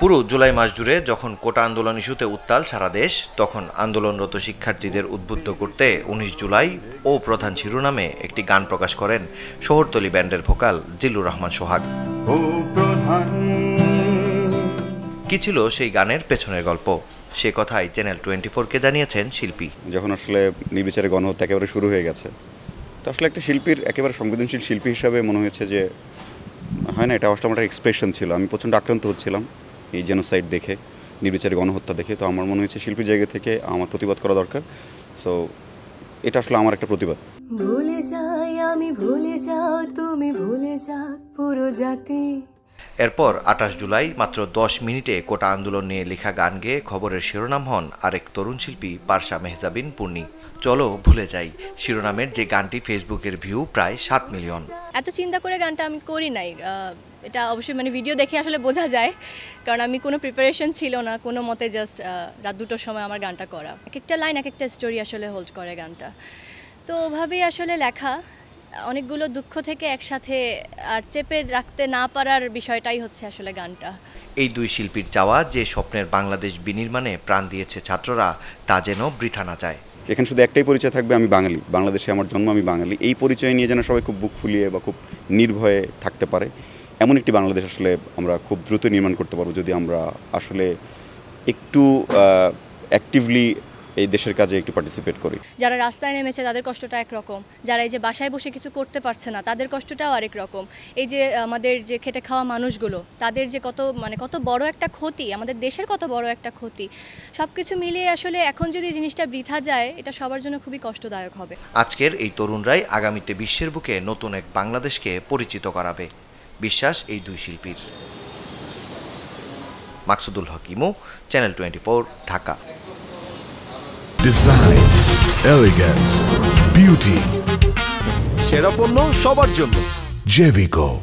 পুরো জুলাই মাস জুড়ে যখন কোটা আন্দোলন ইস্যুতে উত্তাল সারা দেশ তখন আন্দোলনরত শিক্ষার্থীদের উদ্বুদ্ধ করতে উনিশ জুলাই ও প্রধান শিরোনামে একটি গান প্রকাশ করেন শহরতলি ব্যান্ডের ভোকাল জিল্লুর রহমান সোহাগ কি ছিল সেই গানের পেছনের গল্প সে কথাই চ্যানেল টোয়েন্টি ফোরকে জানিয়েছেন শিল্পী যখন আসলে নির্বিচারে গণহত্যা একেবারে শুরু হয়ে গেছে তো আসলে একটা শিল্পীর একেবারে সংবেদনশীল শিল্পী হিসাবে মনে হয়েছে যে হয় না এটা আসলে আমার একটা এক্সপ্রেশন ছিল আমি প্রচণ্ড আক্রান্ত হচ্ছিলাম এই জেনোসাইড দেখে নির্বিচারে গণহত্যা দেখে তো আমার মনে হয়েছে শিল্পীর জায়গা থেকে আমার প্রতিবাদ করা দরকার সো এটা আসলে আমার একটা প্রতিবাদ ভুলে যাই আমি ভুলে যাও তুমি ভুলে যাও পুরো জাতি এরপর আঠাশ জুলাই মাত্র দশ মিনিটে কোটা আন্দোলন নিয়ে লেখা গান গেয়ে খবরের শিরোনাম হন আরেক তরুণ শিল্পী পার্শা মেহজাবিন পূর্ণি চলো ভুলে যাই শিরোনামের যে গানটি ফেসবুকের ভিউ প্রায় সাত মিলিয়ন এত চিন্তা করে গানটা আমি করি নাই এটা অবশ্যই মানে ভিডিও দেখে আসলে বোঝা যায় কারণ আমি কোনো প্রিপারেশন ছিল না কোনো মতে জাস্ট রাত দুটোর সময় আমার গানটা করা এক একটা লাইন এক একটা স্টোরি আসলে হোল্ড করে গানটা তো ওভাবেই আসলে লেখা অনেকগুলো দুঃখ থেকে একসাথে আর চেপে রাখতে না পারার বিষয়টাই হচ্ছে আসলে গানটা এই দুই শিল্পীর চাওয়া যে স্বপ্নের বাংলাদেশ বিনির্মাণে প্রাণ দিয়েছে ছাত্ররা তা যেন বৃথা না যায় এখানে শুধু একটাই পরিচয় থাকবে আমি বাঙালি বাংলাদেশে আমার জন্ম আমি বাঙালি এই পরিচয় নিয়ে যেন সবাই খুব বুক ফুলিয়ে বা খুব নির্ভয়ে থাকতে পারে এমন একটি বাংলাদেশ আসলে আমরা খুব দ্রুত নির্মাণ করতে পারবো যদি আমরা আসলে একটু অ্যাক্টিভলি এই দেশের কাজে একটু পার্টিসিপেট করি যারা রাস্তায় নেমেছে তাদের কষ্টটা একরকম যারা এই যে বাসায় বসে কিছু করতে পারছে না তাদের কষ্টটাও আরেক রকম এই যে আমাদের যে খেটে খাওয়া মানুষগুলো তাদের যে কত মানে কত বড় একটা ক্ষতি আমাদের দেশের কত বড় একটা ক্ষতি সব কিছু মিলিয়ে আসলে এখন যদি জিনিসটা বৃথা যায় এটা সবার জন্য খুবই কষ্টদায়ক হবে আজকের এই তরুণরাই আগামীতে বিশ্বের বুকে নতুন এক বাংলাদেশকে পরিচিত করাবে বিশ্বাস এই দুই শিল্পীর Maksudul Haque Imu channel twenty Dhaka design elegance beauty সেরা পণ্য সবার জন্য জেভিকো